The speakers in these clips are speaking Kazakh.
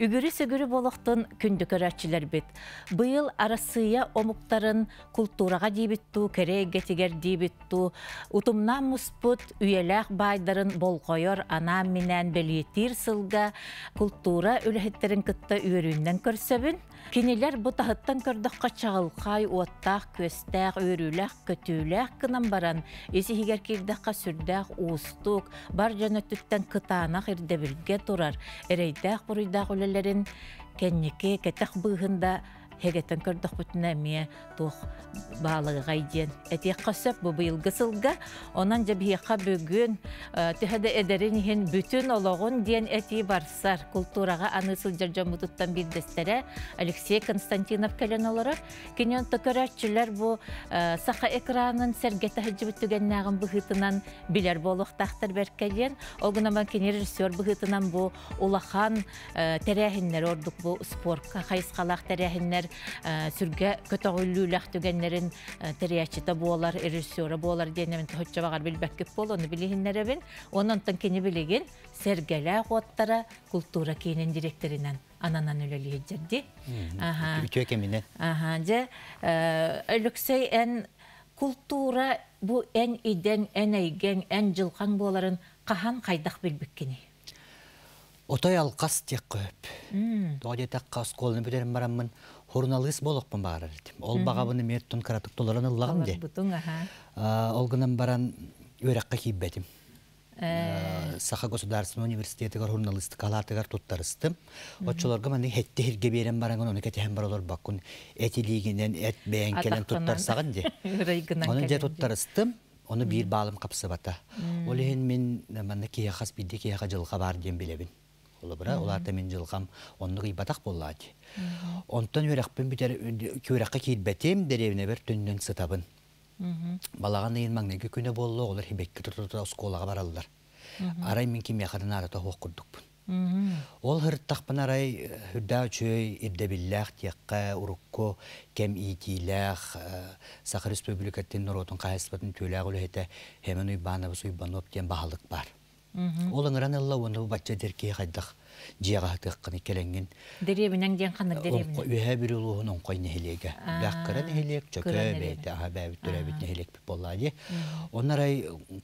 Үгүрі сөгүрі болықтың күндікі рәтчілер біт. Бұйыл арасыя омықтарын культураға дейбітту, керегетігер дейбітту, ұтымнан мұспыт үйеләқ байдарын болғойор ана менен белетир сылға культура үліхеттерін кытта үйіріннен көрсөбін. Кенелер бұтағыттан көрдіққа чағылқай, оттақ, көстәқ, өріләқ, көтіләқ кынан баран, есі хигер кердіққа сүрдәқ, бар жанөттүттен кытанақ ердебілге тұрар. Әрейдәқ бұрыйдақ өлелерін кәннеке кәтәқ бұғында хегеттен көрдөх бүтүн эмие тух баалыгыга идиен этиэкка бу быйылгы сылга онан же биэкка бүгүн э, түһөдө эдерин иһин бүтүн ологун диэн эти барсар культурага аны сылжар жомутуттан билдестере алексей константинов келен олоро кинен төкөрөрчүлөр бу э, саха экранын сергете хыжыбүттүгеннагын быхытынан билер болохтахтар беркелен ол гынаман кинер режиссер быхытынан бу улахан э, тәрәһиннер ордук бу спортка хайскалах тәрәһиннер Э, сүрге көтөғүллүүлэх түгеннерин э, тириячита буолар режиссера буолар диэнемин тохоччабагар билбеккип бол ону билиһиннеребин ононтон кини билигин сергеле уоттара культура киинин директоринен ананан үлөлиэджерди же өлөксөй эн культура бу эн иден эн эйген эн жылкаң бооларын кахан кайдак билбиккини Отой алқас тек көп. Доғадетақ қас қолыны журналист болохпун баарар этим ол багабыны мет тун каратык толоран ыллагым де ол гынан баран өрәккә киббетим э. саха государственный университеты гар журналисты калаты гар туттарыстым отчолорга мен хетте хирге берем баран оны кете хем баралар бакун этилигинен эт бен келен туттарсаган де оны де туттарыстым оны бир баалым капсыбата ол мен э, мен кияхас бидде кияха жылга бар дем билебин улыбыра уларда мен жылгам оннук ибатак боллаат онтон үрөкпүн бүтер күрөккө кийбетем деревне бір түндөн сытабын балаган ыйын маңнеги күнө болло олар хибекке тұрды сколага бараллар арай мен кимияхадан оқ хоққурдукпун ол хырттакпын арай үрдә үчөй ирдебиллях тиякка урукко кем иитиилях сахар республикатын норотун кахаспатын түөләг үлэхете хемен уйбанабыс уйбаноп тиен баһалык бар Олыңыран ылла оны бачча дерке қайдық жияға тыққыны келенген. Деребінен ден қанық деребінен? Өйе бір ұлы оның қой нәхелегі. Бәққыры нәхелек, чөкі бәйті, аға бәйбіт түрәбіт нәхелек біп болады. ай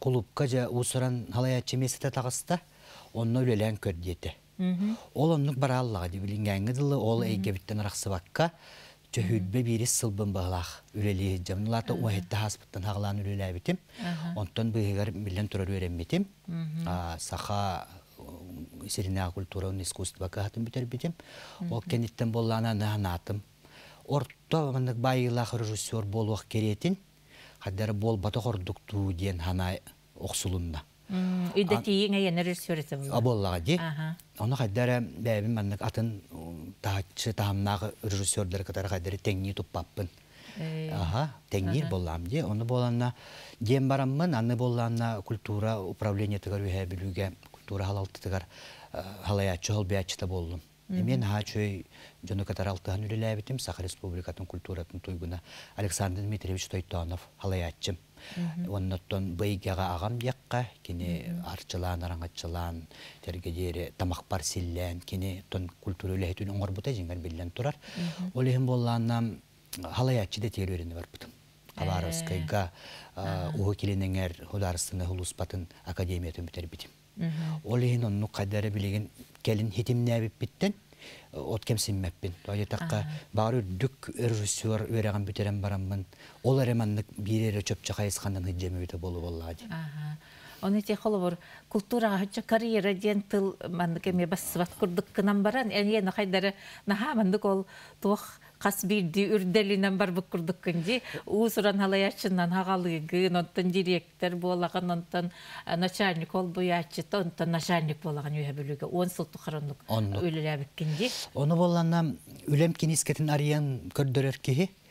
құлыпқа же ұсыран халаятчы месіті тағыста, онны өлелен көрдеті. Ол онның бар аллаға дебілінген ғыдылы, ол әйгебіттен рақсы баққа, чөһүдбе бирис сылбын бағалақ үрелі жамнулата уахетті хаспыттан хағылан үреләбітім. Онтон бұйығар миллен тұрар а Саха серина культура искусство кахатын бітербетім. Ол кенеттен боллана нағанатым. Орто мынык байылақ режиссер болуақ керетін. Хадар бол бата хордукту ден хана оқсулында. Үйді тейі де. Оны қайдары бәйбім мәннік атын тағатшы тағамнағы режиссерлер қатары қайдары тәңни тұппаппын. Э, Аха, болам де. Оны боланна дем бараммын, аны боланна культура управление тығар үйе культура халалты тығар э, халаячы, холбиячы та болдым. Мен хачой жоны катар алтыған үлеләбетім Саха Республикатын культуратын туйгына Александр Дмитриевич Тойтонов халаячым. Оннотон быйгага агам кені кини арчылаан араңачылаан тергедери тамакпар силлен кини тон культура үлэхитүн оңорбута жиңер билен турар ол эһим боллаанам э, халаячы да терверини барбытым хабаровскайга э, э, уху килинеңер хударстыны хулуспатын академия төмүтер битим ол эһин онну кайдары билеген келин хитимнээбиппиттен от кем симмеппин. таққа бару дүк режиссер өреген бүтерен бараммын Ол әреманнық бирере чөпчі қайысқандан хиджеме өте болу болады. Оны те қолы культура культураға карьера ден тыл мәнді бас бассыват күрдік кынан баран, әне қайдары наға мәндік ол тох қасбирди үрделинен бар бұққырдық күнде ұсыран халаячынан хағалыгын онтан директор болаған онтан начальник ол бұячыта онтан начальник болаған үйе 10 он қырындық тұқырындық өліләбіккенде оны болғаннан үлем кенескетін ариян көрдірер кеге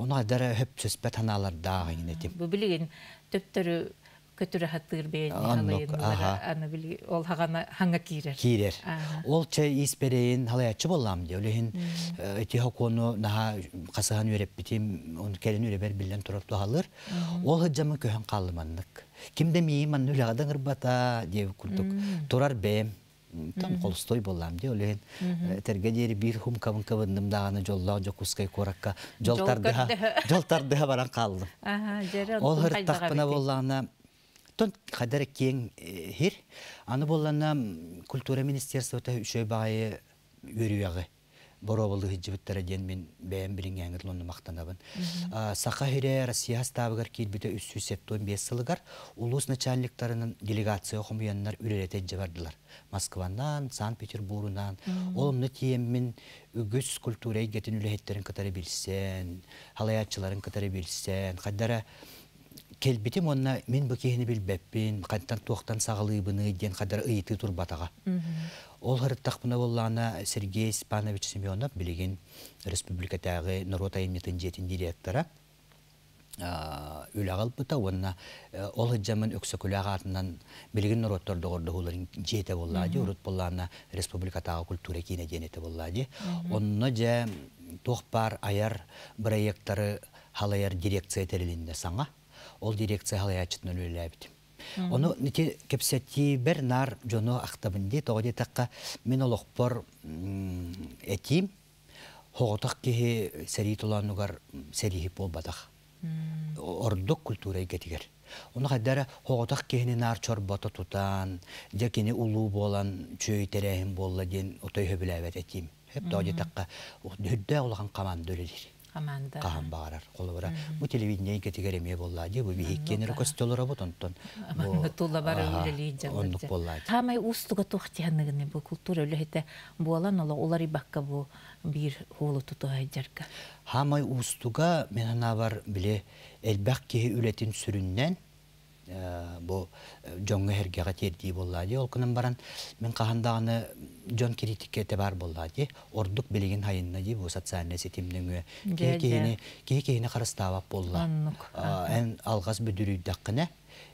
Оны адара хөп сөспәт ханаларда гыйны дип. Бу билеген төптөрү көтүрө хаттыр бе аны били ол хагана ханга кирер. Кирер. Ол че исперейин халаячы болам ди. Олехин эти хокону наха касахан үреп битим, он келен үребер билен турып тухалыр. Ол хаджамы көһөн калманнык. Кимде миим аны үләгәдән гырбата дип курдук. Турар бем там холстой боллам де олен э, терге дери бир хум кабын кабындым даганы жолла жокускай коракка жолтарды жолтарды баран калдым ол хыртакпына боллана тон қадар кең э, хир аны боллана культура өте үшөй баайы өрүйагы боробылды хиджибиттер ден мен бәйән билин яңгырлы оны мақтанабын. Сақа хире Россия ставыгар кирбите 3 септон 5 улус начальниктарының делегация хумуяннар үререте жабардылар. Москванан, Санкт-Петербургунан, тием мен үгүс культурай гетін үлеһеттерин кытары билсен, халаятчыларын кытары билсен, қаддара келбитим онна мен бу кехини билбеппин, қанттан тоқтан сагылыбыны ден қаддара ыйты турбатаға. Ол харыттақ Сергей Испанович Семенов білеген республикатағы Народ Айметін жетін директора үләғал бұта, онына ол ғыджамын өксі күләға артынан білген народтар ғырды жеті болады, республикатағы культура кейіне денеті болады. Онына жа тоқпар аяр проекттары халаяр дирекция тәрелінде саңа, ол дирекция халаячытын өлі Оны нити кепсетті бір нар жону ақтабынды тоғыди таққа мен олықпор әтім, хоғытық кеғе сәрі тұлануғар сәрі хип болбадақ. Ордық культурай егетігер. Оны қаддары хоғытық кегені нар чорботы тұтан, жекені ұлу болан, чөй тәрәйім болады ден отой хөбіләвәт әтім. Хеп тоғыди таққа, дүрді олған қаманды Команда. Кахан баарар қолы бара. Бу телевидение кетигер эме болла бу бот онтон. тула бара болла. устуга культура олар ибакка бу бир холу тутуга Хамай мен биле элбак үлетин Э, бу э, жоңго хергега болды ол олкунан баран мен кахандаганы жон критикке те бар боллади ордук билигин хайынна ди бу социальный сетимдеңү кейкейіне киини болды ән алғас алгас бүдүрүйдаккына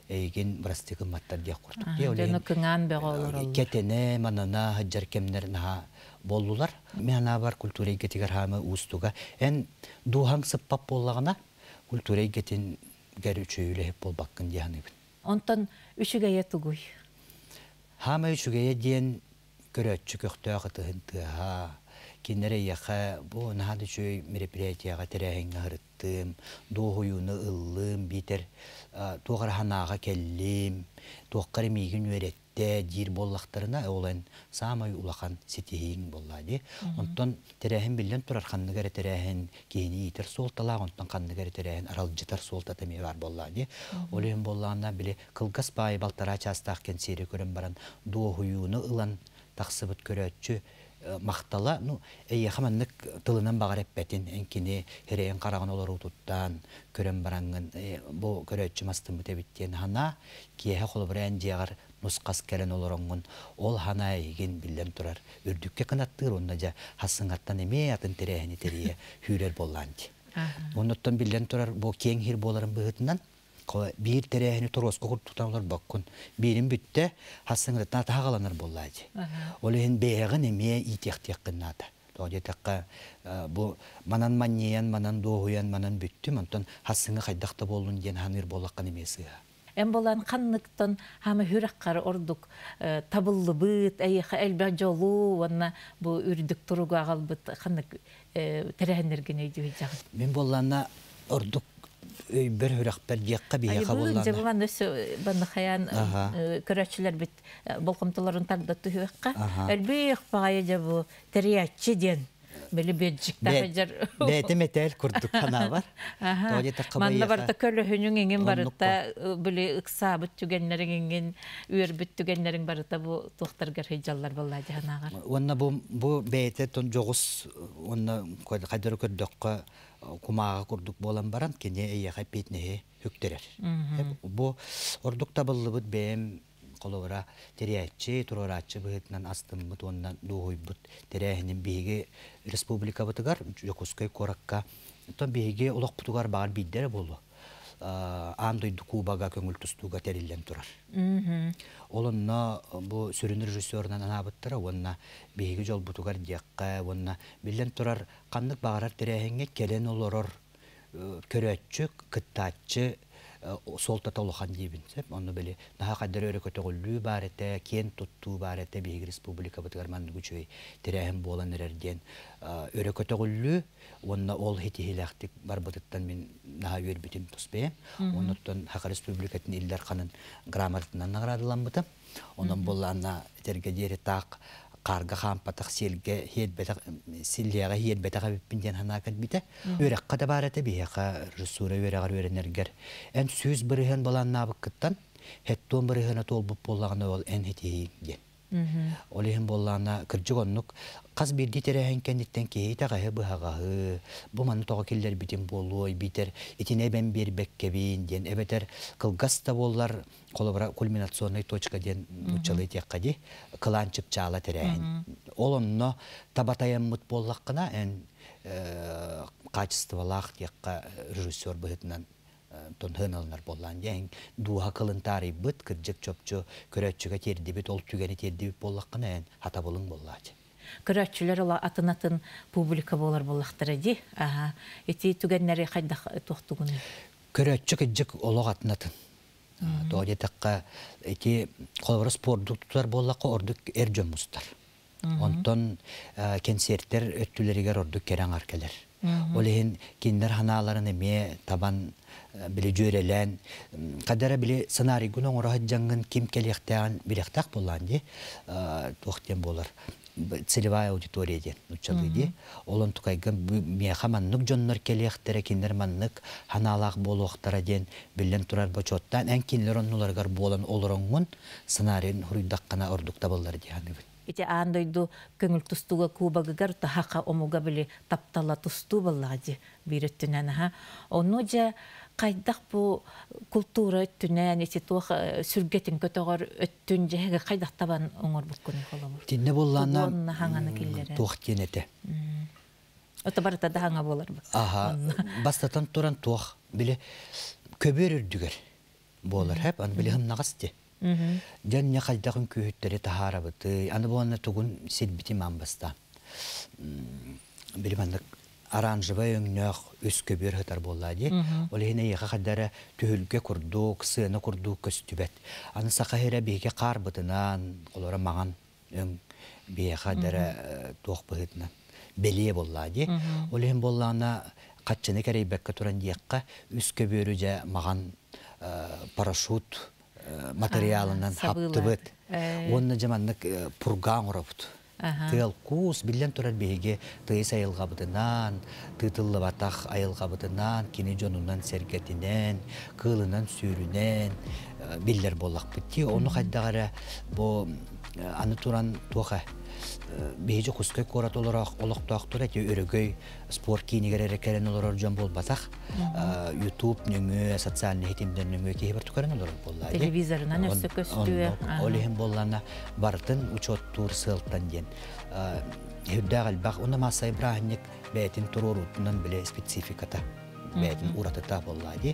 әйген э, брастыгы маттар дия курдук ди олен кетене манана хаджар кемнер наха болулар мен ана бар культура игетигер хамы устуга эн дуһаң сыппап болағына культура игетин гәрі үшеуілі хеп бол баққын дияны бүн. Онтан үшігейе тұгуй? Хама үшігейе дейін көрөтчі көкті ағытығын тұға. Кеннері яқа бұл нағады үшөй мероприятияға тәрәйінгі ғырыттым, доғуюны ұллым, бетер, ханаға келлім, мейгін те дир боллақтарына олен самай улахан сетеһиң боллады. Онтон терәһен билен турар ханныгар терәһен кейни итер солталаг, онтон ханныгар терәһен арал житар солта бар боллады. Олен боллана биле кылгас бай балтара частак кен сери көрөм баран дохуюны ұлан тақсыбыт көрөтчү э, мақтала, ну, әйе тылынан бағар әппәтін, әнкені херейін қараған олар ұтыттан, көрін бараңын, э, бұл көрәтші мастын бұтәбіттен хана, киеғі қолы бір нұсқас кәлін олырыңғын ол хана еген білем тұрар үрдікке қынаттығыр, онында жа хасыңаттан еме атын тере терее хүрер болған ди билен тұрар бұл кең хир боларын бұғытынан бір терехини торос окур тутанлар тұтан олар бүтте хасыңрытна бүтті, боллады ол ен бұл манан манан Эм болан ханныктан хамы хүрәккар ордук табыллы бит, әйеха әлбә жолу, ванна бу үрдік тұруға ағал бит ханнык тәрәһенергене дүй жағын. Мен боланна ордук бір үрәкпәр дияққа бейе қабыллана. Бұл жабыған өсі бұны қаян көрәтшілер бит болқымтыларын тардатты үйәққа. Әлбей ұқпағайы жабы тәрәйәтші ден. Били беджиктах жер. Бетем курдук хана бар. Манна көлө бу болла Онна бу бу тон жогус онна кадыр көрдөккө кумага курдук болан баран кене хүктерер. Бу бем колобара терячи турорачы быһытынан астыммыт онна дугуйбут теряхинин биһиги республика бытыгар жокускай коракка то биһиги улок бутугар баар биддере болду андойду кубага көңүл тустуга терилен турар олонно бу сүрүн режиссерунан анаабыттара онна биһиги жол бутугар диякка онна билен турар кандык баарар теряхинге келен олорор э, көрөтчү кыттаатчы Э, сол улахан дебин сеп онно беле наха кадыр өрө көтөгүлүү эте кен туттуу эте биһиги республика бытыгарман күчөй терехим болан эрерден э, өрө көтөгүлүү онно ол хетихилактик барбытыттан мен наха үйөрбүтүм туспе онуттан хака республикатын илдер канын грамотынан наградаланбытым онон боллана терге дери так қарга хампатах селге хедбетах силлега хедбетах хана ханакат бите өрәккә дә барата биһәкә ресура өрәгәр өрәнергер эн сүз бирһен баланна бакыттан хеттон бирһен атол буп боллагына ул эн хетиге Олеген боллана кыржы оннук қаз бирди терәһен кенниттен кейи тағаһы быһағаһы бу маны тоға киллер битин болуой битер итине бен бербеккебин диен эбетер кылгас та боллар колобра кульминационный точка диен учалы тиякка ди кылан чыпчаала терәһен табатаян онно боллак боллаққына эн э, качестволах тиякка режиссер быытынан тонһын алынар боллан дуа дуаха кылынтары быт кырдьык чопчу көрөтчүгө тердибит ол түгени тердибит боллаккына эн хата болың боллаачы көрөтчүлөр ола атын публика болар боллактыр ди аха эти түгеннери хайда тохтугун көрөтчү кырдьык олог атынатын тоодетакка эти колбор спордуктар боллакка ордук эр жомустар онтон концерттер өттүлеригер ордук керең аркелер ол киндер ханааларын эме табан биле жөрелен кадара біле сценарий гүн оңора жаңгын ким келехтен билехтак болан э, тоқтен тохтен болар целевая аудитория ди нучалы ди олон тукайган меха маннык жоннор келехтере киндер ханалақ ханалак болохтара ден билен турар бочоттан эн кинлер оннуларгар болан олоронгун сценарийин болды ордукта боллар ди ханыбын Ити андойду көңіл тустуга кубагыгар хақа омуга біле таптала тусту баллади биреттінен ха. Ону жа қайдақ бұл культура өттүнен эти тоқ сүргетін көтөгөр өттүн жеге кайдах табан оңор буккуни холобур тинне болланнан хаңаны киллере туох кенете ота барата да болар боларбы аха бастатан туран туох биле көбөрүрдүгөр болар хэп аны биле хыннагасти жан не кайдахын күйүттери тахарабыты аны буанна тугун сирбити мамбаста билим андык аранжевый өңнөх өскө бир хытар болла ди. Ол хине яга хаддара төһүлгө курдук, сыны курдук көстүбет. Аны сака хере беге кар бытынан, олора маған өң беге хаддара э, тох бытынан. Беле болла ди. Ол хин боллана катчыны керейбекке бекке туран диякка өскө бөрү же маған э, парашют э, материалынан хаптыбыт. Онны жаманнык пурган урапты тыал куус биллен турар биһиги тыйыс айылгабытынан батах айылгабытынан кини жонунан сергетинен кылынан сүүрүнен э, биллер боллакпыт ти ону хайдагара бо Э, аны туран тоқа э, бейжі құскөй корат оларақ олақтақ тұр әте өрігөй спорт кейінігер әрекерен оларар жон э, YouTube ютуб нүңі социальный хетимдер нүңі кейбір түкерен олар боллады телевизорынан өсі көстуі олеген боллана бартын учет тур сылттан ден Хюддағал бақ, оны масай брахинник бәйтін тұру біле спецификата бәдін уратыта боллади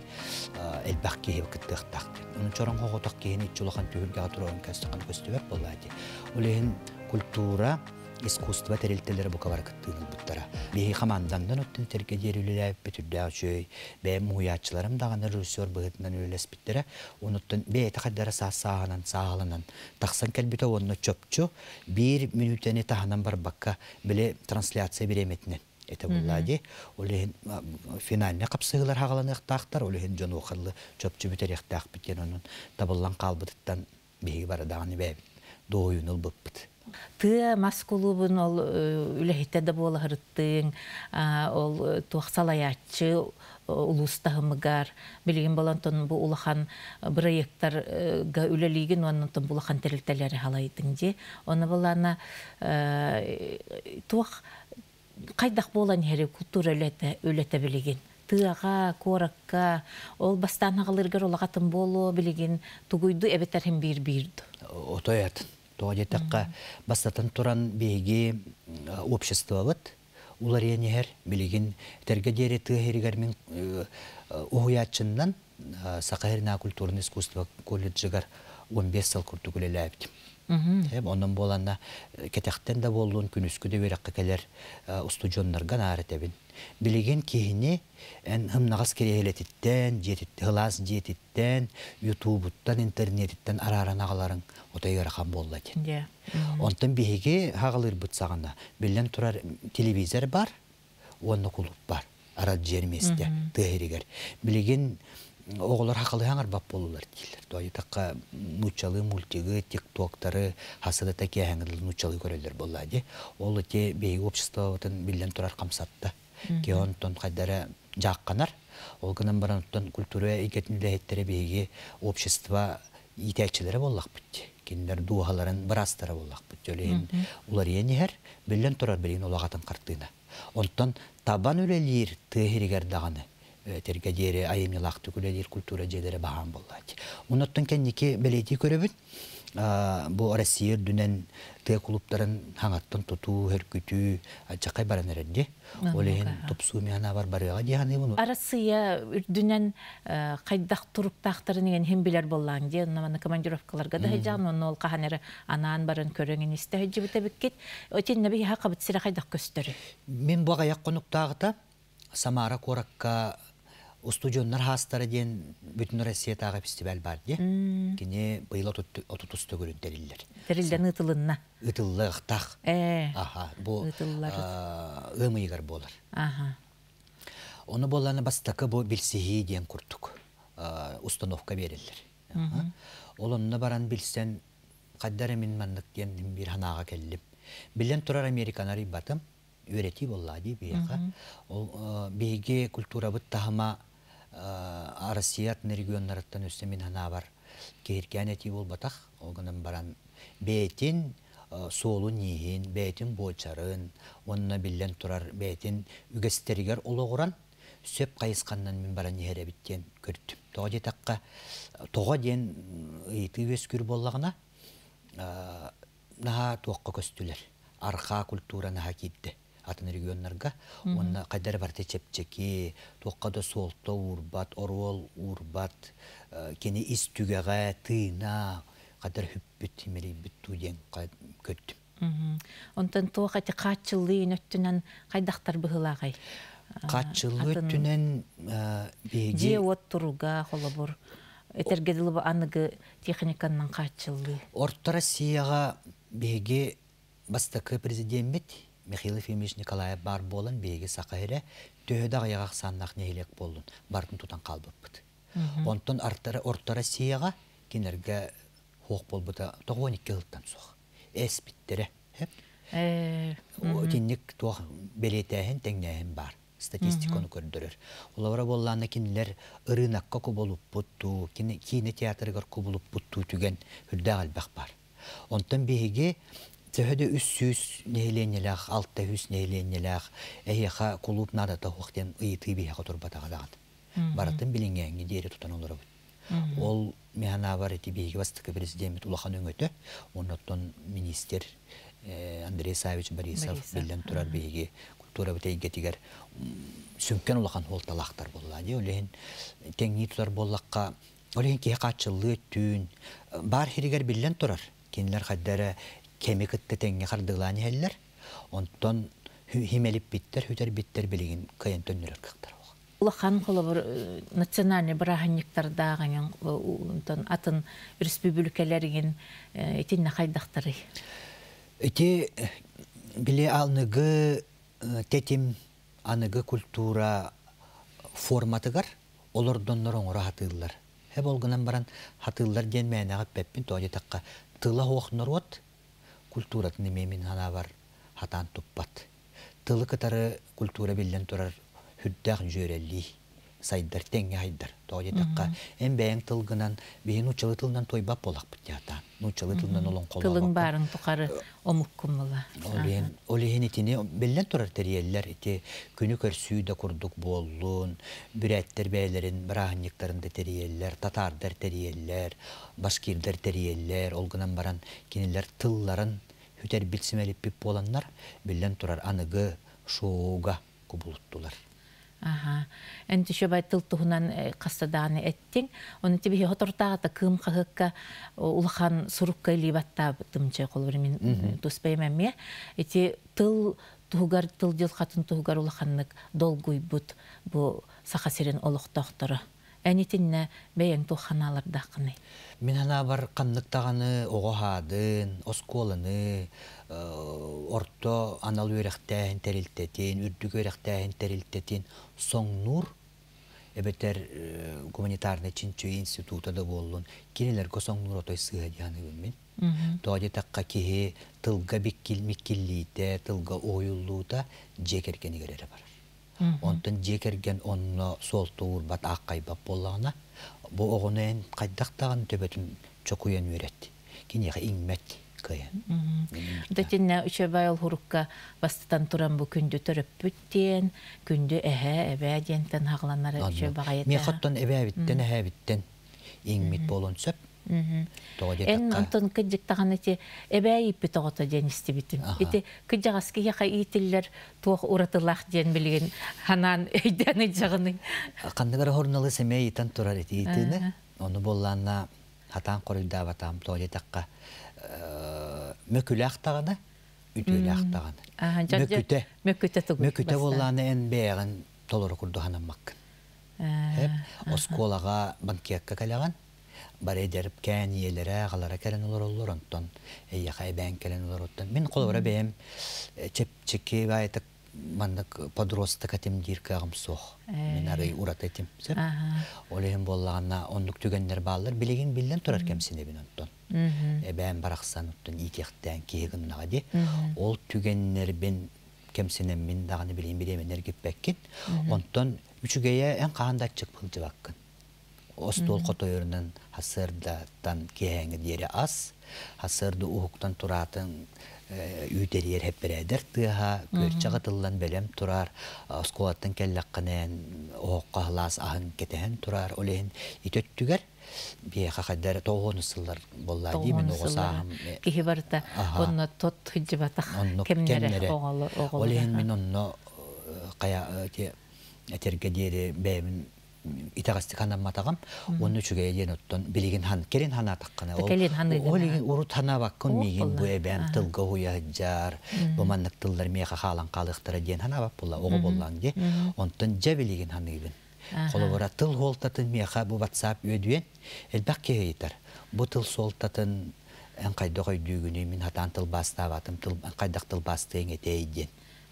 элбах кеһи кыттыхтах уну чорон хоготах кеһини чулахан түһүлге атурон кастыхан көстөбөк боллади улехин культура искусство терилтелер бу кабар кыттыгын буттара беһи хамандандан оттун терге дерүлелеп бүтүрдә чөй бе муячыларым даган режиссер быгытынан үлеспиттере онуттан бе тахадара сасаанан саалынан тахсан келбите онно чөпчү бир минутени таханан бар бакка биле трансляция береметинен это буллади олен финальне капсыгылар хагаланыктактар олен жон охырлы чөпчү тах битен онун табыллан калбыттан беги барадааны бэбит доюнул быппыт Ты маскулубын ол э, үлехитте да бола хырыттың, ол э, туақсалаячы э, улустағымыгар, билигин болантон бу улахан проекттарга үлелигин, оннантон булахан терилтелери халайдың де. Оны болана қайдақ болан хәрі культура өләті, өләті білеген. Тыаға, коракка, ол бастан ағалыргар олағатын болу білеген, тугуйду әбетәрім бир бирді. Отой атын. Тоғадетаққа бастатын тұран бейге общество бұд. Улар енер білеген терге дере тыһергер мен оһуячыннан э, сақаһерна культурный искусство колледжигар 15 сыл Э, Оның боланда э, кетектен да болуын күнүскү де берекке келер ұстуджонларған э, аарытебин. Билеген кихини ән хымнагас кереелетиттен, жетитте хылас жетиттен, ютубуттан, интернеттен араранагаларын отой гарахан болла ден. Онтын биһиги хагылыр бутсагана, билен турар телевизор бар, оны құлып бар. ара жерместе, тыгеригер. Билеген оголор хакалыян бап болулар дийлер. Дой такка нучалы мультиги, тиктоктары, хасыда таки хәңгел нучалы көрәләр булла ди. Ол те бейге общество отын турар Ке Кеон тон кайдара жакканар. Ол гынан баран культура игетнеләһеттере бейге общество итәкчеләре буллак бит. дуаларын дуһаларын бирастыра буллак бит. улар енер билен турар улагатын табан үлелер тәһиргәр тергедері айымилақты күлелер культура желері баған болады. Оныттың кеннеке белети көребін, бұл Россия дүнен те клубтарын хаңаттын тоту, хөркүтү, чакай баран эренде. Олеген топсу мияна бар барыға дияны буну. Россия дүнен кайдак туруктактарын деген хем билер боллаң де, наманы командировкаларга да хажан, он ол каханер анаан барын көрөнген исте хажы битебек кет. Отен наби хакабыт сире кайдак көстөрү. Мен буга як Самара коракка устудионнар хастары ден бүтүн Россия тагы фестиваль бар ди. Кине быйла отутусту көрүн дериллер. Дерилден ытылынна. Ытыллы ыктак. Э. Аха, бұл ытыллар. Эмыйгар болар. Аха. Оны боланы бастакы бу билсиги дем курдук. Установка берилдер. Олонна баран билсен каддары мин мандык дем бир ханага келдим. Билен турар американар ибатым. Үйрети болла ди бияка. Ол биге культура быттахма Э, арысият мергионнарыттан мен ана бар кейіркен әти бол батақ оғынан баран бейтін э, солу неген, бәйтін бочарын, онына білден тұрар үгістерігер үгестергер олоғыран сөп қайысқаннан мен баран нехере біттен көрттім тоға таққа, тоға ден өз өскүр боллағына э, наға туаққа көстілер арқа культура наға кетті атын регионнарга онна кайдар барте чепчеки токкада солто урбат орол урбат э, кени ис түгеге тыйна кайдар хүппүт тимерибит туден көттүм онтон туокати каатчылы өнөттүнөн кайдактар быхылагай э, каатчылы өттүнөн э, же оттуруга холобур этергедилба аныгы техниканын каатчылы орто россияга беги бастакы президентбит Михаил Ефимович Николаев бар болын беге сақайры төһөдәг яғақ саннақ нейлек болын бартын тутан қалбып Онтон арттары орттара сияға кенерге хоқ болбыта он икки ылттан соқ. Эс биттері. Э, Тинник тоқ белетәһен тәңнәйін бар. Статистиканы көріндірір. Улавра болланы кенілер ұрынаққа көбіліп бутту, кені театрга көбіліп бутту түген үрдәгәл бақ бар. Онтон бейге Төһөдө үссүс нейленнеләх, алтта хүс нейленнеләх, ха, кулуп нада тохтен ыйты биһе хатур батагадагат. Баратын билингәнгә дире тутан олар бит. Ол мәһана бар ити биһе вастык президент улахан өңөтө, оннан министр э, Андрей Савич Борисов белән турар биһе культура битәйгә тигәр сүмкән улахан холталахтар булла ди. Олен теңни тутар боллакка Олен ки хакчылы бар хиригер белән турар. Кинләр хәддәре кеме кытты тенге кардылаан иһэллер онтон химелип биттер хүтер биттер билигин кыйын төннүрөр кактар улахан холобур э, национальный бараханниктардагын э, онтон атын республикаларыгин э, итинне хайдактары ити биле алныгы тетим аныгы культура форматыгар олордоннор оңора хатыыллар хэ болгынан баран хатыыллар диэн мээнагап бэппин тоодитакка тыла хуохнор вот культуратын немемин ханабар хатан туппат. Тылы кытары культура билен турар хүддәк жөрелли сайдар теңге айдар. Тоги таққа эм бәйен тылгынан бейін учылы тылынан тойбап болақ бітті ата. Учылы тылынан олон қолы. Тылың барын тұқары омық күміла. Олеген етіне білен тұрар тәрелілер еті күні көрсүй да күрдік болуын, бүрәттер бәйлерін, бірағынниктарында тәрелілер, татардар тәрелілер, башкирдар тәрелілер, олғынан баран кенелер тылларын хүтер билсимелиппип боланнар билен турар аныгы шууга кубулуттулар Ага. Эн түшө бай тыл туһунан кастадааны э, эттин. Оны тебе хе та кым хакка улахан сурукка либатта батта кол бер мен э, туспайма ме. Эти тыл тугар тыл дил хатын тугар улханнык долгуй бут бу сахасерен олох тохтору әнетінне бәйең туханаларда қыны. Мен ана бар қамнықтағаны оғағадын, осколыны, э, орто анал өріқтәйін тәрілттетін, үрдігі өріқтәйін тәрілттетін соң нұр әбеттер э, гуманитарный чинчу институты да боллун кинелер косоң нұр отой сұғы дияны билмин тоди такка кихи тылга биккил миккиллиите тылға ойылуыда жекеркені көрері барар онтон жекерген онно солтуур бат бап боллағына бұл оғынайын қайдақтаған төбетін чокуен үйретті кенеға иңмет кыя датинне үчебай ол хурукка бастытан туран бу күндү төрөппүт диен күндү эһэ эбэ диентен хагланар үчебагайта мен хаттан эбэ биттен эһэ биттен иңмит сөп Эн антон кыджык таган эти эбэй иппи тогото ден истибитим. Эти кыджак аски яка ийтиллер туох уратылах ден билген ханан эйдәне жагыны. Кандыгар хорналы семей итен турар эти итене. Оны болланна хатан корилда батам толи такка. Э, Мөкүләх тагана, үтүләх тагана. Мөкүтә. Мөкүтә тугу. Мөкүтә болланы эн бәгән толору курдуханамак. Хәп осколага банкетка калаган барай дәріп кән иелері қалара кәрін олар олар онтон эйе хайбан кәрін олар ұнттан. мен қолыбыра бәем э, чеп чеке байтык мандык э, подроста катем дир кагым сох мен э. ары урат этим сеп олем боллагана ондук түгендер баалар билеген билден турар кемсине бин онтон эбен бараксан онтон итехтен кегин нагади ол түгендер бен кемсинен мен даганы билейин билеменер кеппеккин онтон үчүгэйе эн каандачык былжыбаккын остол котоюрнан хасырдатан кеһәңе дере ас хасырды ухуктан тұратын э, үйтериер хеп берәдер тыаһа көрчәгә тыллан белем тұрар, э, осколаттан келләккәнен оһоққа хлас ағын кетәһен тұрар, өлейін үйтөттігер, бияха хаддар тоғын сыллар болар деймін оғысағым кихи э, барта онно тот хыджибата кемнере оғалы оғалы Өлейін мен онны қая әтергедері дейри бәймін итагасты канам матагам 13 чуге элен оттон билигин хан келин хана таккана ол олигин уру тана баккон миген бу эбен тылга уяжар буманнык тыллар меха халан калыктыра диен хана бак була ого боллан ди онтон жа билигин хан ибин колобора тыл холтатын меха бу ватсап өдүен элбак кейтер бу тыл солтатын эн кайдогой дүйгүнү мин атан тыл бастабатым тыл кайдак тыл бастыгың этейден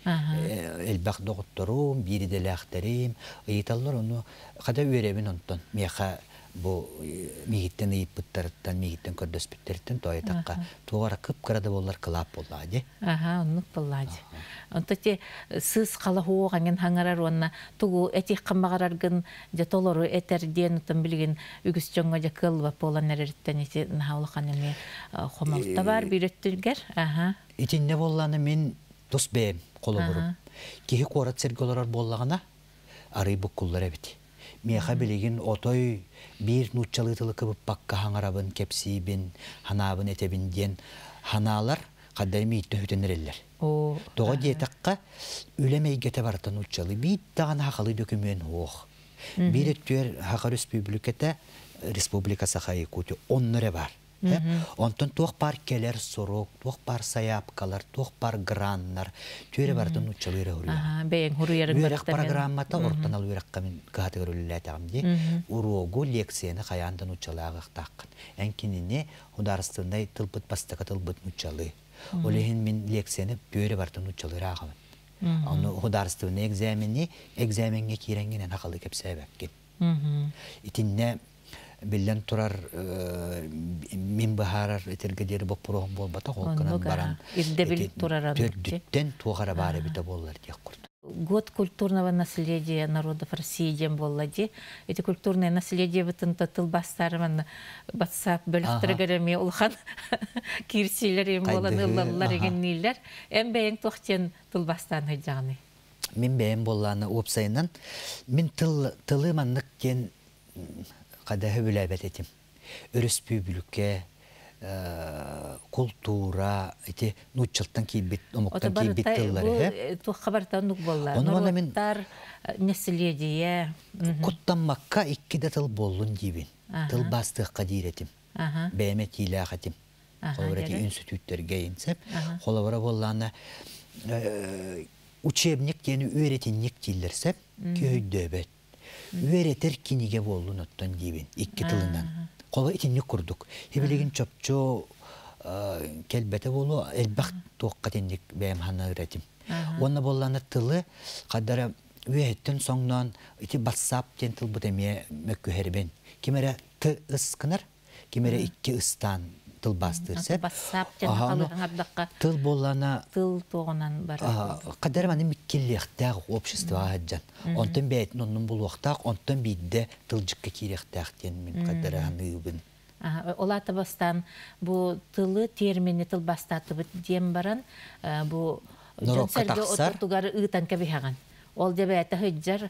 Э, элбах доғыттырым, бирделяхтарым, ыйталлар оны қада өребін онтон. Меха бу э, мигиттен ыйыппыттарыттан, мигиттен көрдөспүттарыттан тойтакка тугара кып кырада боллар кылап болла де. Аха, оннук болла де. Онта те э, сыз кала хоога мен хаңарар онна тугу эти кыммагараргын же толору этерден тым билген үгүсчөңгө же кылба болан эриттен эти наулакан эме хомалта бар биреттилгер. Аха. не болланы мен дос бейм қолы бұрып. Кеге қорат сергелар боллағына ары бұққылар әбіт. Мияха білеген отой бір нұтчалытылы кібіп баққа хаңарабын, кепсейбін, ханабын этебин ден ханалар қаддәрі мейтті хүтінірелер. Доға ә. дейтаққа үлемей кете барытын нұтчалы. Бейттаған хақалы дөкімен оқ. Бір өттер хақар республика қайы көте онныры бар. Э, онтон туох пар келер сурук, туох пар саяпкалар, туох пар граннар. төре бартын учал үйрі Ага, Бәйін программата ортан ал үйрәк қамын ғаты көрілілі Урогу лекцияны қаяндан учалы ағықтаққын. Әнкеніне ударыстындай тылбыт бастыға тылбыт учалы. Олеген мен лекцияны бөрі бартын учалы рағымын. Оны ударыстыны экзамені экзаменге керенген әнақалы кет Итінне билен турар мин бахарар этергедери боппурогон болбата холканан баран ирдебил тураран төрдүттен тугара баары бите боллар диэк курт год культурного наследия народов России дем боллади. Эти культурные наследия в этом татыл бастарман батса бөліктірігіріме улхан кирсилер ем болан ыллалар егеннейлер. эм бәйін тоқтен тыл бастан хыджағыны. Мен бәйін болланы опсайынан. Мен тыл, тылы маннык кен қадаһы бүләбәт этим өрөспүбүлүкке культура ити нучылтан кийбит омуктан кийбит тыллары ту хабартан нук болла онуна мен тар наследие куттаммакка иккиде тыл боллун дибин тыл бастыкка диретим бээме тиилаахатим холобраки институттерге инсеп холобра боллана учебник тени үйретинник тиллерсеп күйдөбөт үэретер киниге болдун оттон диибин икки тылынан Қолы итинник курдук хибилигин чопчо келбете болу элбах туокка тендик бээм хана ыретим онна болланы тылы кадара үэттен соңнон ити батсап тен тылбыт эмие мөккүхербен кимере ты ыс кынар кимере икки ыстан тыл тырсы. Тыл Тыл бар. Қадар маны общество хаҗан. Онтан бәйт бұл бул вактак, онтан бидде тылҗыкка кирехтәг мен мин Ола бу тылы термини тылбастатып дем Ол дебе әті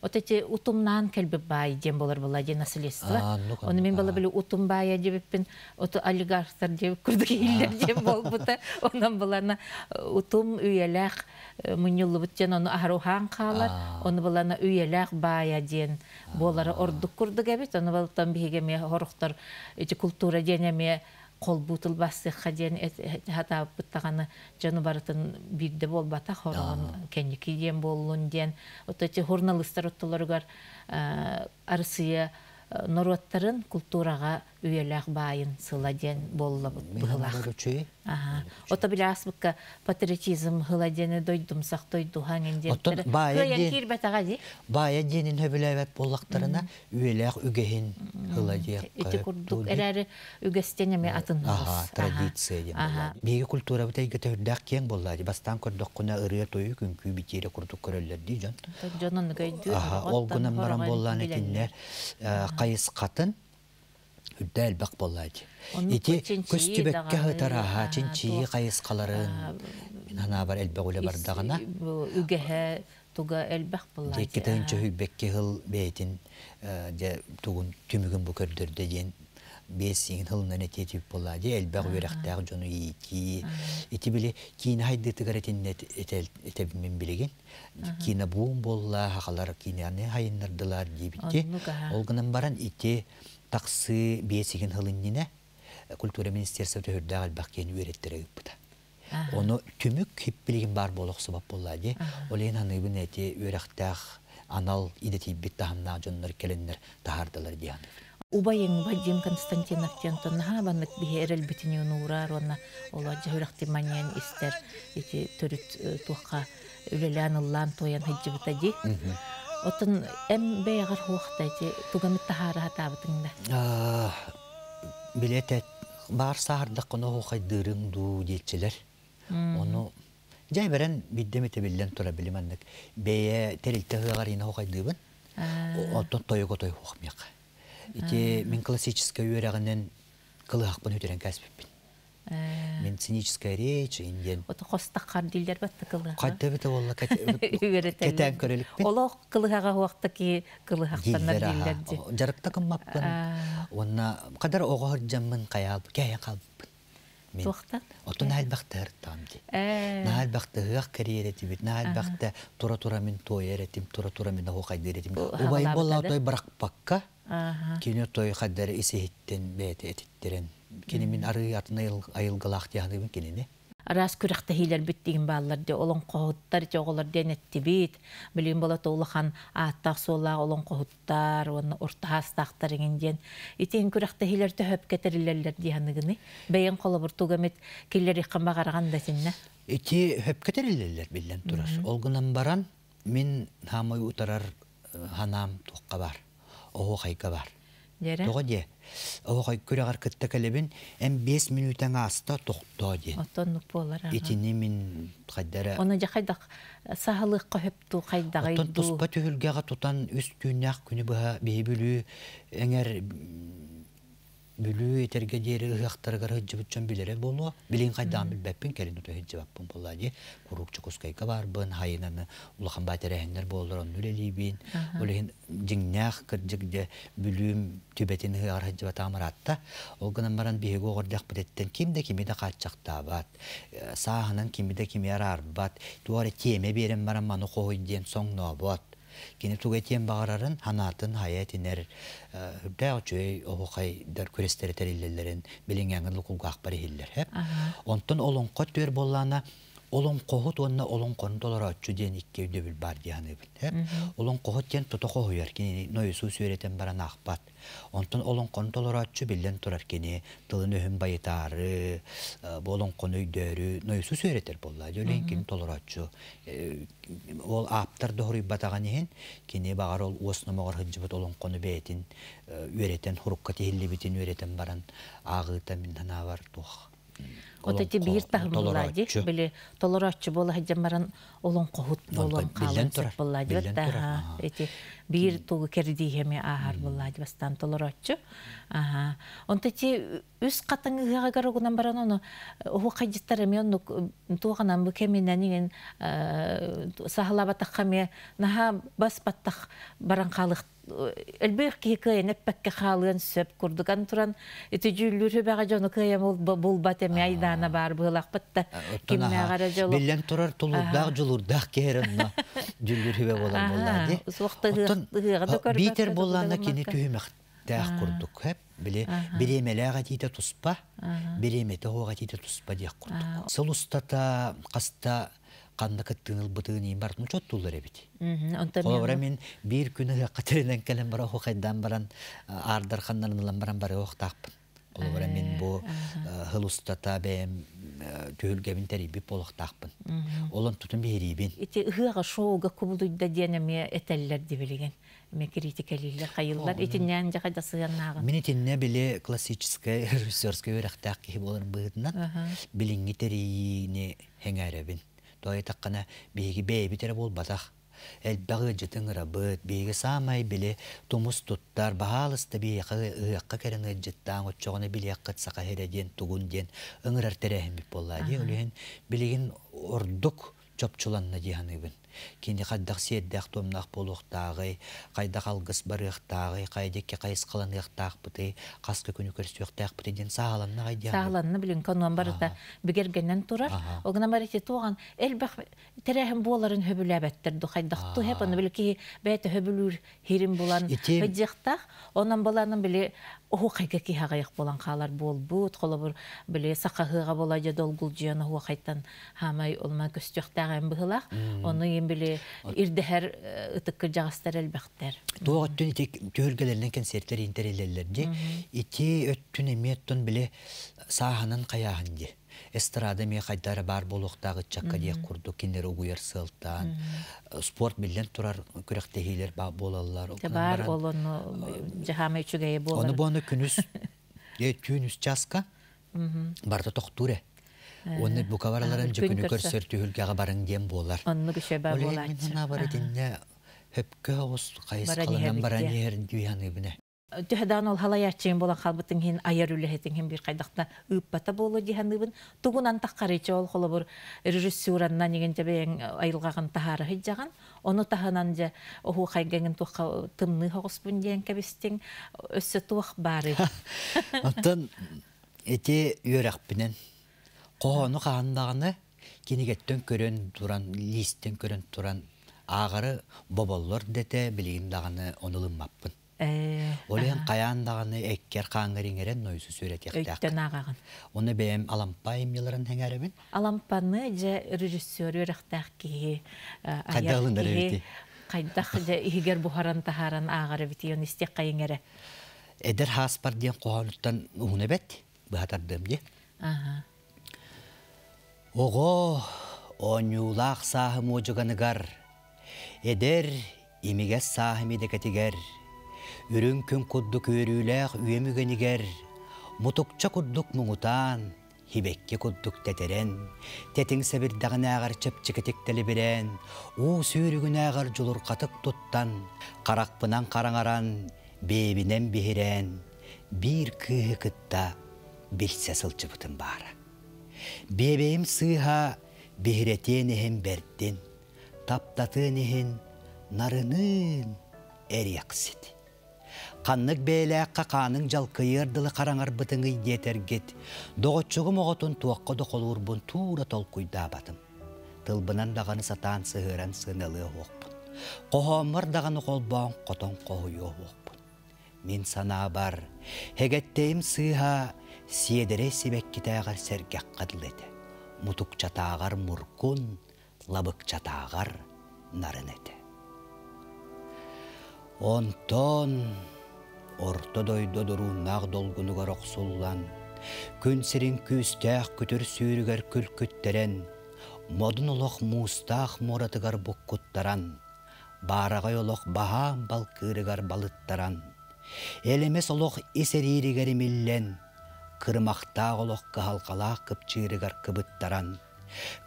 вот эти утумнан кельбе бай дем болар была де наследство. Он мен была были утум бая дебеппин, вот олигархтар де курдугиллер дем болбута, онан балана э, утум үйелах э, муниллы буттен оны арухан қалар, оны балана үйелах бай ден болары орду курдугабит, оны балтан биге ме хорухтар эти культура денеме колбутул бутыл хаден э, хата буттаганы жану барытын бирде бата хорон кеники ден боллун ден оточи журналисттер оттолоргар э, арсыя э, норуаттарын культураға үйеләк байын сыладен боллабыт быһылах. Ага. Ота биляс букка патриотизм хыладене дойдум сактой духан инде. Отон бая ден. Бая денин хөбүләвәт боллактарына үйеләк үгеһин хыладек. Эти курдук эләре үгәстенеме атын. Ага, традиция ден. Ага. Беге культура бит әйге төһдәк кең боллады. Бастан курдук кына ырыя тойы күнкү битере курдук көрәлләр ди жон. Жонын гәйдү. Ага, ол гына марам болланы кинне кайыс катын үддәл бақ болады. Ити көз чин чиі қайыз қаларын, ана бар әлбәк үлі бардағына. Үгәхә туға әлбәк болады. Дек кетен чөйбекке хыл бейтін, э, де тугун түмігін бу көрдірді ден бесин хылнаны тетип болады әлбәк үрәхтәг жону ики ити білі, кейін айды тұғар әтін мен билеген кийин буум болла хакалар кийин хайындырдылар дибитти ол гынан баран ити тақсы бесігін ғылыннене культура министерства төрдәг бақкен үйреттіре үппіта. Оны түмік киппілген бар болық сұбап болады. Ол ең аныбын әте үйрақтақ анал идетейбет тағымна жоннар келіннер тағардылар дейін. Убайын Вадим Константин Актентон хабан мет бихерел битини нурар онна ола жөрөктү манен истер эти төрүт э, тухка үлелән ыллан тоян Отын әм бәйғар хуақтайты тугамытта хара хатабытыңда. Билет бар саһардық құны хуқайдырың ду дейтшілер. Оны жай берен биддемете билен тұра білім андық. Бәйе терілті ғығар ина хуқайдыбын. Отын тойығы той хуқмияқ. Ите мен классическая үйерағынан кылы хақпын өтерен кәсіппін. Э. мен циническая речь инген вот хостаккан дилдер батты кылга кайда бите волла кетен көрелик оло кылыгага уакта ки кылыгактанна дилдерди жарыкта кыммаппын э. онна қадар ого жаммын каял кая калп мен туактан ото наал бактар там ди э. наал бакта хыак карьерати бит наал бакта тура тура мен той эретим тура тура мен ого кайдеретим убай болла той барак пакка кино той кадер исеиттен бет этиттерен кенемин ары айыл атын айылгалах тианы не арас күрэхтэ хилер биттигин баалар де олон кохуттар жоголор денеттибит билим бола тоулахан ааттак сола олон кохуттар уонна уртаастактар иңинден итин күрэхтэ хилер төһөп кетерилерлер дианыгыны бэйин колобур тугамит киллер иккамба караган да синне ити хөп кетерилерлер биллен турас олгунан баран мин хамай утарар ханам тухка бар оғы хайка бар Дера олохой күрі қарқытта кәлебін әм 5 минуттан аста тоқто ден. Оттонлық болар. Етіне мен қайдара. Оны жақайдақ сағылық қайдағы қайдаға Оттон тұспа түхілгеға отан үст күні ақ күні бұға бейбілі әңер бүлі етерге дейірі ұяқтарығыр хүджібітшін білері болу, білін қайдан білбәппін кәрін ұты хүджібаппын болла де, құрықчы құскайқа барбын, хайынаны ұлақан бәтір әйіндер болдыр, оны үлелейбін, олығын жіңнәқ кірдікде бүлім түбетін ғар амыратта, ол ғынан баран бейгі оғырдақ бітеттен кімді кемеді қатшақта бат, сағынан кемеді кеме бат, туары теме берін баран маны қойден соң но бат, кини туга тем багарарын ханатын хаятинер үрдә э, чөй охай дар күрестеретер иллелерин билингәнгә лукулгак бар хиллер. Онтон олон кот төр боллана Олон кохот онна олон кондолор отчу ден икке дөбүл бар дияны бин. Э? Олон кохот ден тотоко хуяр кини нойсу сөйретен баран ахпат. Онтон олон кондолор отчу билен турар кини тылын өһүн байытары, э, болон конуй но нойсу сөйретер болла. Жөлен кин толор отчу. Э, ол аптар дохрый батаган ен кини багар ол осномогор хыджыбыт олон кону бетин үйретен хурукка тиһилли бітін үйретен баран агыта миннана бар тух. Вот ти бир тахмуллади били бола хаджамаран олон кохут болон калын сып боллади. Эти бир тугу кердиһеме аһар буллаати бастан толороччу аха онтати үс катаңыга гарогунан баран ону уху кайдыттар эми онну туганан бу кеминениген сахалабатаккаме наха баспаттах баран калых Элбэх кихикэ нэппэккэ хаалыган сөп курдуган туран ити жүллүрү жоны жону кэям ол бәт әмі айдана бар быылакпытта кимме тұрар жолу билен турар тулурдак жулурдак кэхерэнна жүллүрү бәға болан боллаади Битер боллана кини түһүмәк тәх курдук хәп. Биле беремеләгә тите туспа, беремете хога тите туспа дип курдук. Сыл ұстата, каста қанды кыттыныл бытыгын им бар мучот туллар бит. Олора мен бир күні катеринен келем бара хокайдан баран ардар ханнарынлан баран бара октакпын. Олвара мен э, бу э, хылустата бем э, төгөлгәбин тәрибе полыктакпын. Олон тутын берибин. Ите ыга шоуга кубулдуда денеме этеллер дибелеген. Мекритикалиле хайыллар итиннән дә кайда сыяннагы. Мин итинне биле классическая режиссерская верахтак ки булыр быднат. Билинге тәрини хәңәрәбин. Тойтаккана беги бәйбитер булбатах. элбагы ыжытыңырабыт бииге саамай биле тумус туттар баалысты бияа ыякка керен ыжыттан отчогуна биляккы сака хереден дии ыңырартеренил билигин ордук чопчуланна дианыыбын кини қаддақ сиэддэх томнах болуохтааҕый хайдах алгыс барыахтааҕый хайдикке хайыс қаланыахтаахпыты хаска күнү көрсүөхтаахпыты ден сааланна хайдиа сааланна билин конуан барыта бигергенен турар огна марити туган элбах терэхим буоларын хөбүлээбэттер ду хайдах ту хеп аны билки бэйте хөбүлүр хирим булан бэдиахтах онан баланын били Оху хайка ки хагайык болан халар бол бут холобур биле сака хыга бола жа долгул жана ху хайтан хамай олма көстөктәгән быһылак оны биле ирдеһер э, ытыккы жагастар элбактер. Туоттун итек төргөлөрүнөн концерттер интерелелерди. Ити өттүн эметтун биле саханын каяхын ди. Эстрада ме кайдары бар болуктагы чакка дие курду киндер угуяр сылтан. Э, спорт билен турар күрөктегилер болалар. Бар олону жахаме э, үчүгэй болар. Оны бону күнүс түнүс часка. Барда токтуре. Оны жүкіні көрсір көрсөртүһүлгәгә барың дием болар. Оны күші бә болар. Мына бар идинне хөпкә ус кайс кылынган баран ер дүйәне бине. Төһәдән ул халаячын була халбытын хин аяр үлеһетен хин бир кайдакта ыппата болу диһәнне бин. Тугунан таққарыча ул холы бир режиссураннан нигән тәбәен айылгаган таһары хиҗаган. Оны таһанан жа оғу хайгәнен тухка тымны хоғыс бүн дейін кәбестең өсі туах бары. Аттан эти үрәк белән Қоғону қағындағаны кенегеттен көрін туран, листен көрін туран ағыры боболлор дете билигин дағаны онылыммаппын. Э, Олен қаян дағаны әккер қаңғыреңерен нойсы сурет яқтақ. ағаған. Оны бәйім Алампай миларын хәңәрімін? Алампаны же режиссері рақтақ кейі. Э, Қайдағылын дәрі Қайдақ жа егер бухаран тахаран ағыры біті, оны істек қайыңері. Әдір хаспар дейін қоғануттан ұғын әбәт, бұхатардым де. Ага. Ого, оңюлақ сағым ожығанығар, Эдер имегес сағым едекетігер, Үрін күн құддық өріләқ үйемігенігер, Мұтықча құддық мұңытан, Хибекке құддық тәтерен, Тәтің сәбірдіғін әғар чіпчікетіктілі берен, У сүйрігін әғар жұлыр қатық тұттан, Қарақпынан қараңаран, Бебінен бейірен, Бір күйі күтті, Бір сәсіл жібітін бары. бээбейим сыйха бихиретээнихин бертин таптатынихин нарынын эряксит канныг бээлеяккакааның жалкыйыр дылы караңар бытыңый дээтергит доготчугум оготун туокко доколуурбун туура толкуй даабатым тылбынан даганы сатаан сыыран сынылыокун кохомор даганы колбоан котон коокун мин санаа бар хегеттейим сыха седере сергек сергякка мутук мутукчатааҕар муркун нарын нарынете онтон орто дойдо дурууннаах долгунугар оксуллан күн сирин күүстээх күтүр сүүрүгер күлкүттерен модун олох муустаах моратыгар буккуттаран баарагай олох баһаам балкыырыгар балыттаран элемес олох исериригер миллен, кырмахта олоққа халқалақ кыпчиригар кыбыттаран.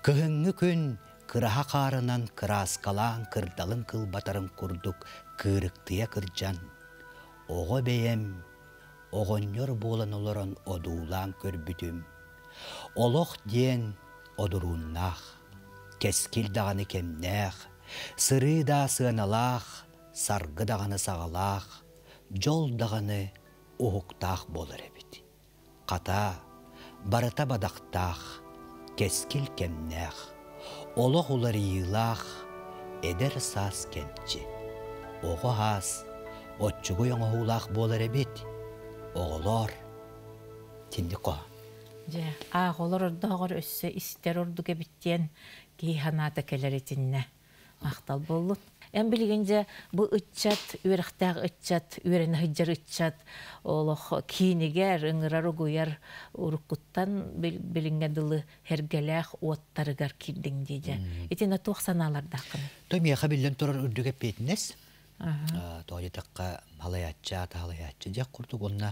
Кыһыңны күн кыраха каарынан кыраскалаан кырдалын кылбатарын курдук кырыктыя кырджан. Оғы бейем, оғоннер болан олорон одуулаан көрбүтүм. Олох диен одуруннах, кескил дағаны кемнех, сыры да сыаналах, саргы дағаны сағалах, жол дағаны уһуктаах болыр қата, барыта бадақтақ, кескіл кемнәқ, олық олар иылақ, әдір сас кәнчі. Оғы хас, отчығы еңі бит болар әбет, оғылар, тінді қо. Жа, ақ олар ордағыр істер ордығы біттен, кейханаты келер етінне. Ақтал Әм білгенде бұл үтчат, үйріқтәғ үтчат, үйрені хыджар үтчат, олық кейінігер, үңірар ұғуяр ұрыққыттан білінген дылы хергеләғ оттарығар келдің дейді. Етені тоқ саналардақын. Төме қабілден тұрар үрдігі петінес? тоғыр етаққа халаятчы, ата халаятчы дек құрдық. Онна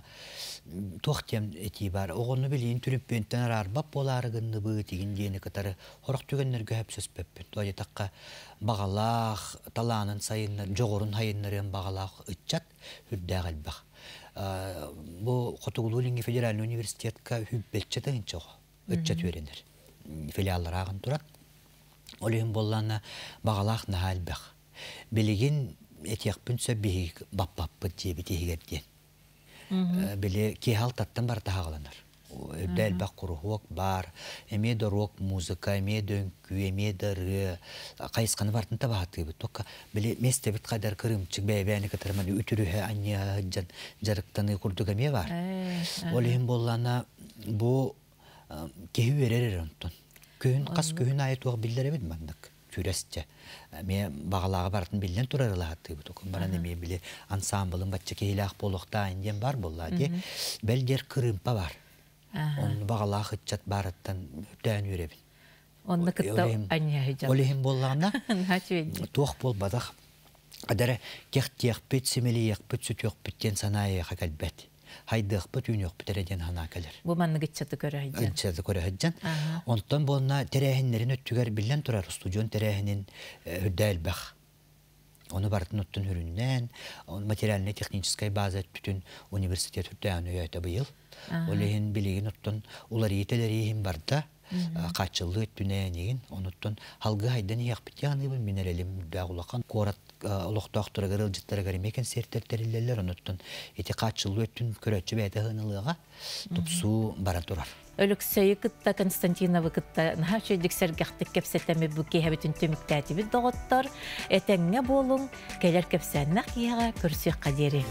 тоқ тем әті бар. Оғыны білейін түріп бенттен арбап болары гынны бұғы теген дені кітары қорық түгеннер көп сөз бөппен. Тоғыр етаққа бағалақ, таланын сайыннар, жоғырын хайыннарын бағалақ үтчат үрдәғ әлбақ. Бұл Құтығылулинге федеральный университетка хүббетчі тәнчі оғы. Үтчат өренер. Филиаллар ағын тұрат. Олейін болланы бағалақ нәхәлбақ. Білеген этиякпын сөббихик баппаппыт жеби тихигердиен биле кехал таттан бар тахагаланар өбдә элбак курухуок бар эме да рок музыка эме да өңкү эме да ры кайысканы бартын табаатыбыт тока биле местебит кайдар кырымчык бэбэник атырман үтүрүхэ анья жан жарыктаны курдук эме бар ол эм боллана бу кеһи берер эрентон көхүн кас көхүн айытуак биллер эбит мандык күрәсчә. Ме бағалаға бартын белден турарыла хатты бу тукын баран эме биле ансамблын батча кейлах болохта индем бар булла ди. Белдер кырымпа бар. Он бағалаға хытчат барыттан үтән үребин. Онны кытта anya хыжа. Олехим боллаганда. Тох бол бадах. Адара кех тех пет семелиек пет сүтөк петтен санае хакалбет хайдыхпыт үйнөхпүт эреден хана келер. Бу манны гитчети көрөһүдөн. Гитчети көрөһүдөн. Онтон болна терехиннерин өттүгөр билен турар студион терехинин хөдөлбөх. Оны бартын оттун хүрүннен, материальный технической база бүтүн университет хүрдән өйөтө быйыл. Олеген билеген оттун улар етелери хим барда качылыт э, түнэ нигин онуттан халгы хайдан яхпит яныйбын мен элем дагулакан корат э, олохтоохтура гырыл жыттара гаримекен сертертериллерлер онуттан эти качылыт түн көрөтчү бэйте хынылыга тупсу бара турар Өліксәйі күтті Константинова күтті нәші діксәргіқтік кепсәтәмі бүкі әбітін төміктәті біт доғыттар. болуң келер кәлер кепсәннақ еға көрсек қадері.